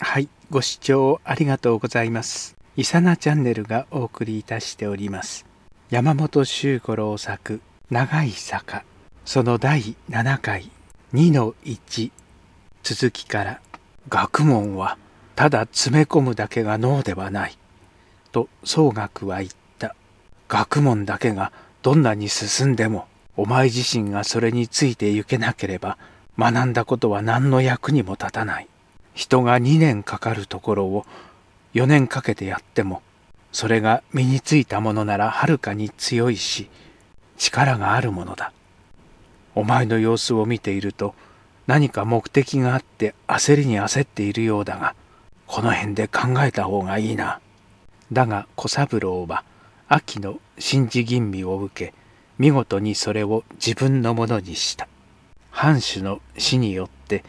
はい、ご視聴ありがとうございます。いさなチャンネルがお送りいたしております。山本周五郎作、長い坂、その第7回、2の1、続きから、学問は、ただ詰め込むだけが脳ではない、と総学は言った。学問だけがどんなに進んでも、お前自身がそれについてゆけなければ、学んだことは何の役にも立たない。人が2年かかるところを4年かけてやってもそれが身についたものならはるかに強いし力があるものだお前の様子を見ていると何か目的があって焦りに焦っているようだがこの辺で考えた方がいいなだが小三郎は秋の神事吟味を受け見事にそれを自分のものにした藩主の死によって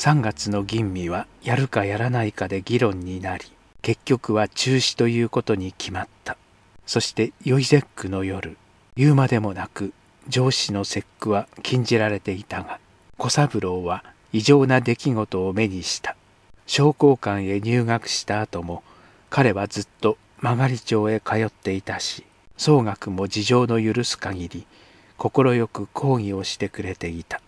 3月の吟味はやるかやらないかで議論になり結局は中止ということに決まったそしてヨイゼックの夜言うまでもなく上司の節句は禁じられていたが小三郎は異常な出来事を目にした商工館へ入学した後も彼はずっと曲り町へ通っていたし総額も事情の許す限り快く講義をしてくれていた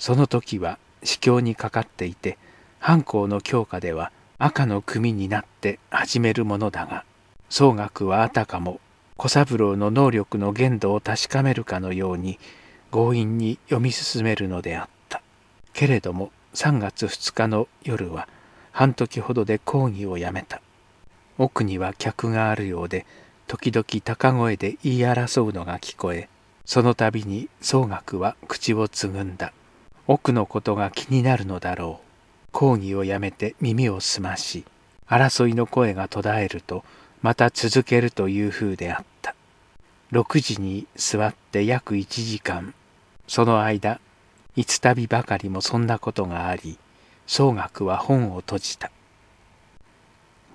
その時は司教にかかっていて藩校の教科では赤の組になって始めるものだが総額はあたかも小三郎の能力の限度を確かめるかのように強引に読み進めるのであったけれども3月2日の夜は半時ほどで講義をやめた奥には客があるようで時々高声で言い争うのが聞こえその度に総額は口をつぐんだ奥のことが気になるのだろう講義をやめて耳を澄まし争いの声が途絶えるとまた続けるという風であった6時に座って約1時間その間五度ばかりもそんなことがあり宗学は本を閉じた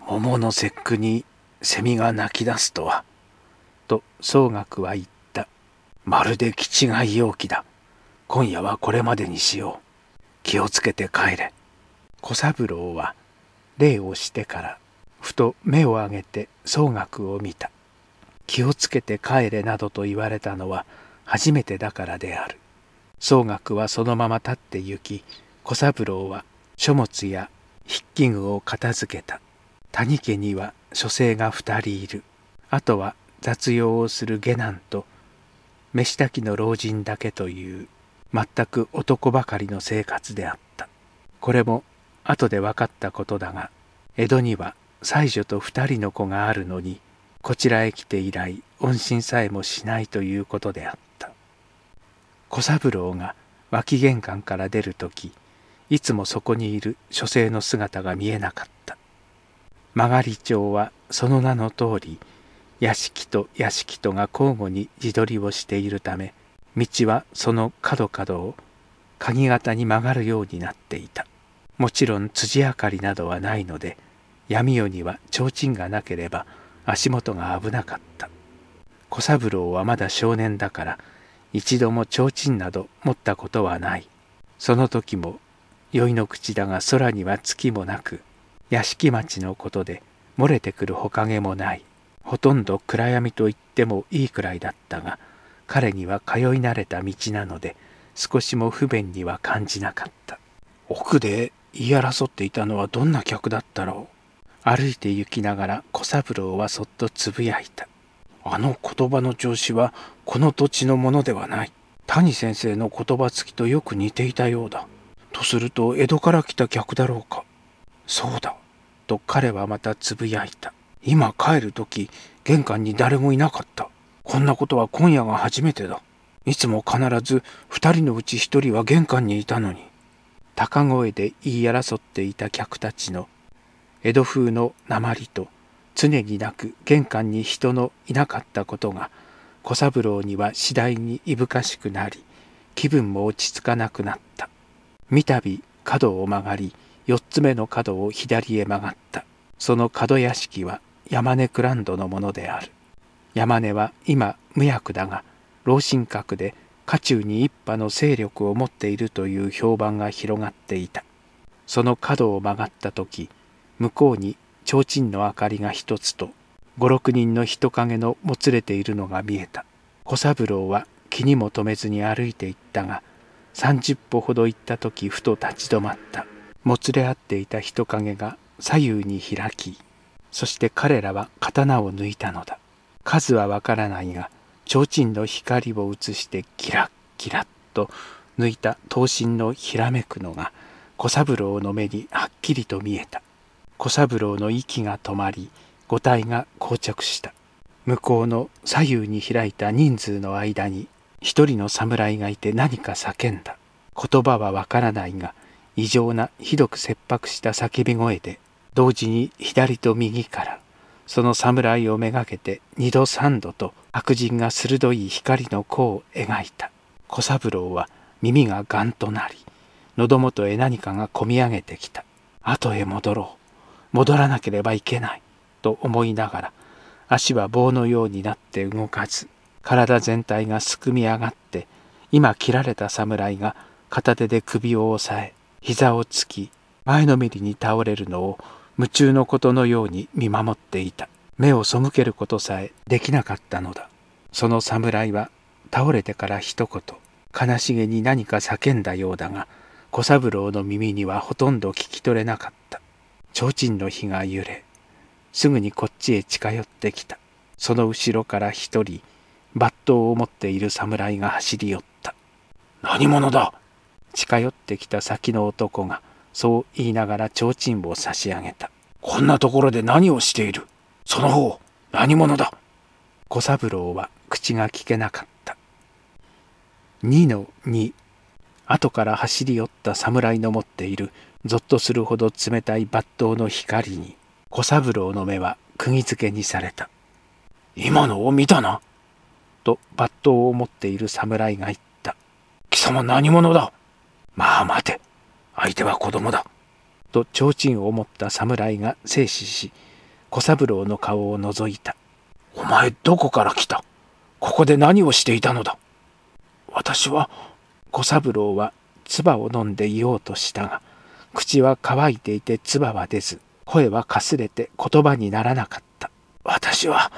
桃の節句に蝉が鳴き出すとはと宗学は言ったまるで気違い容器だ今夜はこれまでにしよう。気をつけて帰れ。小三郎は礼をしてからふと目を上げて総額を見た。気をつけて帰れなどと言われたのは初めてだからである。総額はそのまま立って行き、小三郎は書物や筆記具を片付けた。谷家には書生が二人いる。あとは雑用をする下男と、飯炊きの老人だけという全く男ばかりの生活であったこれも後で分かったことだが江戸には妻女と2人の子があるのにこちらへ来て以来音信さえもしないということであった小三郎が脇玄関から出る時いつもそこにいる書生の姿が見えなかった曲がり町はその名の通り屋敷と屋敷とが交互に自撮りをしているため道はその角角を鍵型に曲がるようになっていたもちろん辻明かりなどはないので闇夜には提灯がなければ足元が危なかった小三郎はまだ少年だから一度も提灯など持ったことはないその時も宵の口だが空には月もなく屋敷町のことで漏れてくるほかげもないほとんど暗闇と言ってもいいくらいだったが彼には通い慣れた道なので少しも不便には感じなかった奥で言い争っていたのはどんな客だったろう歩いて行きながら小三郎はそっとつぶやいたあの言葉の調子はこの土地のものではない谷先生の言葉つきとよく似ていたようだとすると江戸から来た客だろうかそうだと彼はまたつぶやいた今帰る時玄関に誰もいなかったこんなことは今夜が初めてだ。いつも必ず2人のうち1人は玄関にいたのに。高声で言い争っていた客たちの江戸風の鉛と常になく玄関に人のいなかったことが小三郎には次第にいぶかしくなり気分も落ち着かなくなった三度角を曲がり四つ目の角を左へ曲がったその角屋敷は山根クランドのものである山根は今無役だが老神格で家中に一派の勢力を持っているという評判が広がっていたその角を曲がった時向こうに提灯の明かりが一つと五六人の人影のもつれているのが見えた小三郎は気にも留めずに歩いていったが30歩ほど行った時ふと立ち止まったもつれ合っていた人影が左右に開きそして彼らは刀を抜いたのだ数はわからないが提灯の光を映してキラッキラッと抜いた刀身のひらめくのが小三郎の目にはっきりと見えた小三郎の息が止まり五体が膠着した向こうの左右に開いた人数の間に一人の侍がいて何か叫んだ言葉はわからないが異常なひどく切迫した叫び声で同時に左と右からその侍をめがけて二度三度と白人が鋭い光の弧を描いた小三郎は耳がガとなり喉元へ何かがこみ上げてきた後へ戻ろう戻らなければいけないと思いながら足は棒のようになって動かず体全体がすくみ上がって今切られた侍が片手で首を押さえ膝をつき前のめりに倒れるのを夢中のことのように見守っていた目を背けることさえできなかったのだその侍は倒れてから一言悲しげに何か叫んだようだが小三郎の耳にはほとんど聞き取れなかった提灯の火が揺れすぐにこっちへ近寄ってきたその後ろから一人抜刀を持っている侍が走り寄った何者だ近寄ってきた先の男がそう言いながら提灯を差し上げた。こんなところで何をしているその方、何者だ小三郎は口が聞けなかった。2の2。後から走り寄った侍の持っている、ぞっとするほど冷たい抜刀の光に、小三郎の目は釘付けにされた。今のを見たなと抜刀を持っている侍が言った。貴様何者だまあ待て。相手は子供だ。と提灯を持った侍が静止し小三郎の顔を覗いた「お前どこから来たここで何をしていたのだ私は」小三郎は唾を飲んでいようとしたが口は乾いていて唾は出ず声はかすれて言葉にならなかった「私は」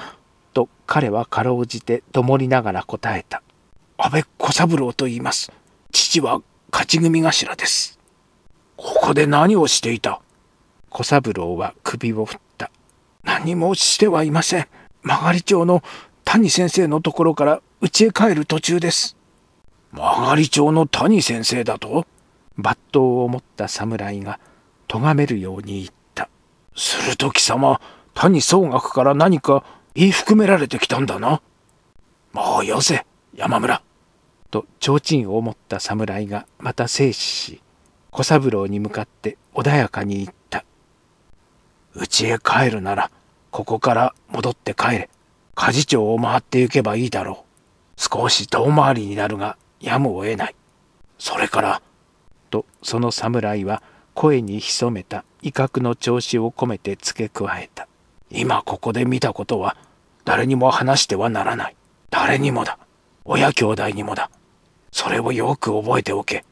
と彼はかろうじてどもりながら答えた「安倍小三郎と言います父は勝ち組頭です」ここで何をしていた小三郎は首を振った。何もしてはいません。曲がり町の谷先生のところから家へ帰る途中です。曲がり町の谷先生だと抜刀を持った侍が咎めるように言った。すると貴様、谷総額から何か言い含められてきたんだな。もうよせ、山村。と、提灯を持った侍がまた静止し、小三郎に向かって穏やかに言った。うちへ帰るなら、ここから戻って帰れ。家事町を回って行けばいいだろう。少し遠回りになるが、やむを得ない。それから、とその侍は声に潜めた威嚇の調子を込めて付け加えた。今ここで見たことは、誰にも話してはならない。誰にもだ。親兄弟にもだ。それをよく覚えておけ。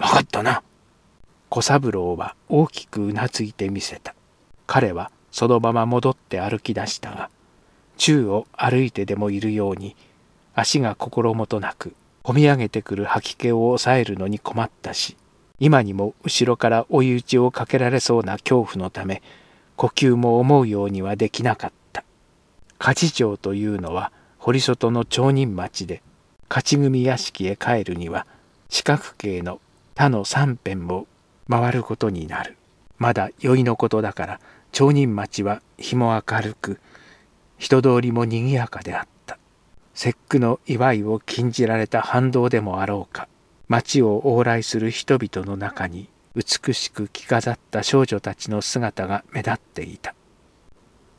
わかったな。小三郎は大きくうなずいてみせた。彼はそのまま戻って歩き出したが、宙を歩いてでもいるように、足が心もとなく、こみ上げてくる吐き気を抑えるのに困ったし、今にも後ろから追い打ちをかけられそうな恐怖のため、呼吸も思うようにはできなかった。勝町というのは、堀外の町人町で、勝ち組屋敷へ帰るには、四角形の他の三辺も回ることになるまだ宵のことだから町人町は日も明るく人通りも賑やかであった節句の祝いを禁じられた反動でもあろうか町を往来する人々の中に美しく着飾った少女たちの姿が目立っていた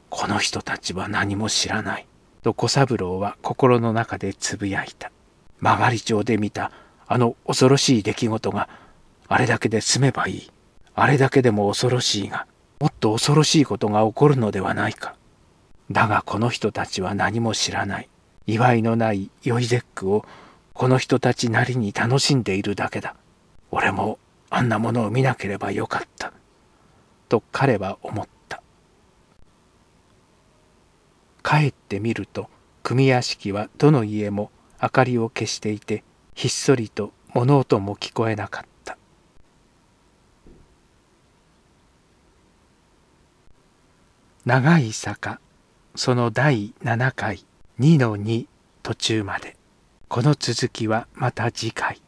この人たちは何も知らないと小三郎は心の中でつぶやいた曲がり町で見たあの恐ろしい出来事があれだけで済めばいい。あれだけでも恐ろしいが、もっと恐ろしいことが起こるのではないか。だがこの人たちは何も知らない。祝いのない酔い絶句をこの人たちなりに楽しんでいるだけだ。俺もあんなものを見なければよかった。と彼は思った。帰ってみると組屋敷はどの家も明かりを消していてひっそりと物音も聞こえなかった。長い坂その第7回2の2途中までこの続きはまた次回